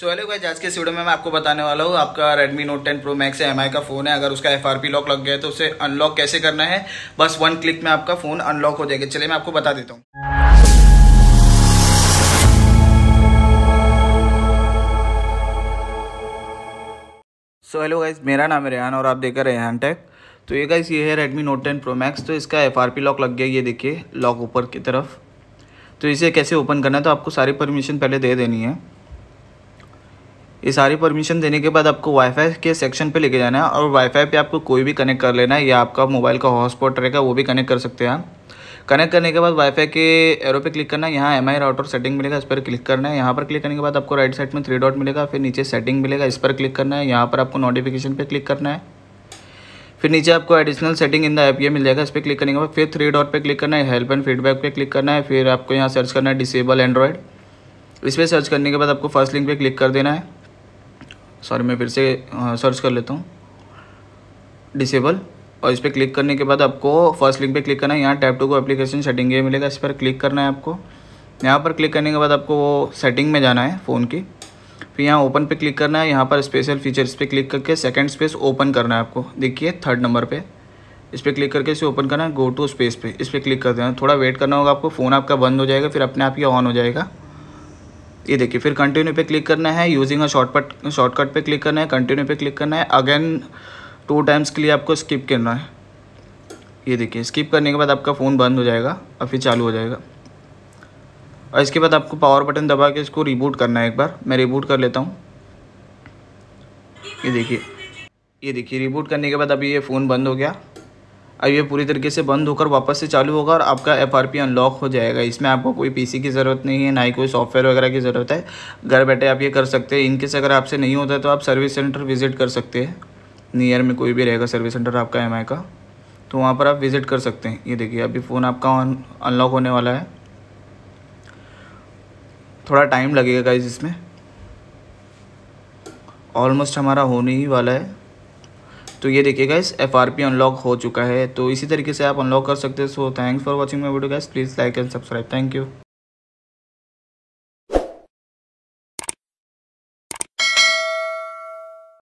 so hello guys आज के इस वीडियो में मैं आपको बताने वाला हूँ आपका Redmi Note 10 Pro Max है आई का फ़ोन है अगर उसका एफ लॉक लग गया है तो उसे अनलॉक कैसे करना है बस वन क्लिक में आपका फ़ोन अनलॉक हो जाएगा चलिए मैं आपको बता देता हूँ सो हेलो गाइज मेरा नाम है रेहान और आप देख रहे रेहान टेक तो ये गाइज ये है Redmi Note 10 Pro Max तो इसका एफ लॉक लग गया ये देखिए लॉक ऊपर की तरफ तो इसे कैसे ओपन करना है तो आपको सारी परमिशन पहले दे देनी है ये सारी परमिशन देने के बाद आपको वाईफाई के सेक्शन पे लेके जाना है और वाईफाई पे आपको कोई भी कनेक्ट कर लेना है या आपका मोबाइल का हॉटस्पॉट रहेगा वो भी कनेक्ट कर सकते हैं कनेक्ट करने के बाद वाईफाई के एरो पे क्लिक करना है यहाँ एम आई राउटर सेटिंग मिलेगा इस पर क्लिक करना है यहाँ पर क्लिक करने के बाद आपको राइट साइड में थ्री डॉट मिलेगा फिर नीचे सेटिंग मिलेगा इस पर क्लिक करना है यहाँ पर आपको नोटिफिकेशन पर क्लिक करना है फिर नीचे आपको additional setting in the app ये मिल जाएगा इस पर क्लिक करने के बाद फिर थ्री डॉट पर क्लिक करना है हेल्प एंड फीडबैक पर क्लिक करना है फिर आपको यहाँ सर्च करना है डिसेबल एंड्रॉयड इस पर सर्च करने के बाद आपको फर्स्ट लिंक पे क्लिक कर देना है सॉरी मैं फिर से सर्च कर लेता हूँ डिसेबल और इस पर क्लिक करने के बाद आपको फर्स्ट लिंक पे क्लिक करना है यहाँ टैप टू को एप्लीकेशन सेटिंग ये मिलेगा इस पर क्लिक करना है आपको यहाँ पर क्लिक करने के बाद आपको वो सेटिंग में जाना है फ़ोन की फिर यहाँ ओपन पे क्लिक करना है यहाँ पर स्पेशल फीचर्स पे क्लिक करके सेकंड स्पेस ओपन करना है आपको देखिए थर्ड नंबर पर इस पर क्लिक करके इसे ओपन करना है गो टू स्पेस पे इस पर क्लिक कर देना थोड़ा वेट करना होगा आपको फ़ोन आपका बंद हो जाएगा फिर अपने आप ही ऑन हो जाएगा ये देखिए फिर कंटिन्यू पे क्लिक करना है यूजिंग अ शॉर्टकट शॉर्टकट पे क्लिक करना है कंटिन्यू पे क्लिक करना है अगेन टू टाइम्स के लिए आपको स्किप करना है ये देखिए स्किप करने के बाद आपका फ़ोन बंद हो जाएगा और फिर चालू हो जाएगा और इसके बाद आपको पावर बटन दबा के इसको रिबूट करना है एक बार मैं रिबूट कर लेता हूँ ये देखिए ये देखिए रिबूट करने के बाद अभी ये फ़ोन बंद हो गया अब ये पूरी तरीके से बंद होकर वापस से चालू होगा और आपका एफ अनलॉक हो जाएगा इसमें आपको कोई सी की ज़रूरत नहीं है ना ही कोई सॉफ्टवेयर वगैरह की ज़रूरत है घर बैठे आप ये कर सकते हैं इनकेस अगर आपसे नहीं होता तो आप सर्विस सेंटर विजिट कर सकते हैं नियर में कोई भी रहेगा सर्विस सेंटर आपका एम का तो वहाँ पर आप विज़िट कर सकते हैं ये देखिए अभी फ़ोन आपका अनलॉक होने वाला है थोड़ा टाइम लगेगा गाइज इसमें ऑलमोस्ट हमारा होने ही वाला है तो ये देखिए guys F R P unlock हो चुका है तो इसी तरीके से आप अनलॉक कर सकते हो so thanks for watching my video guys please like and subscribe thank you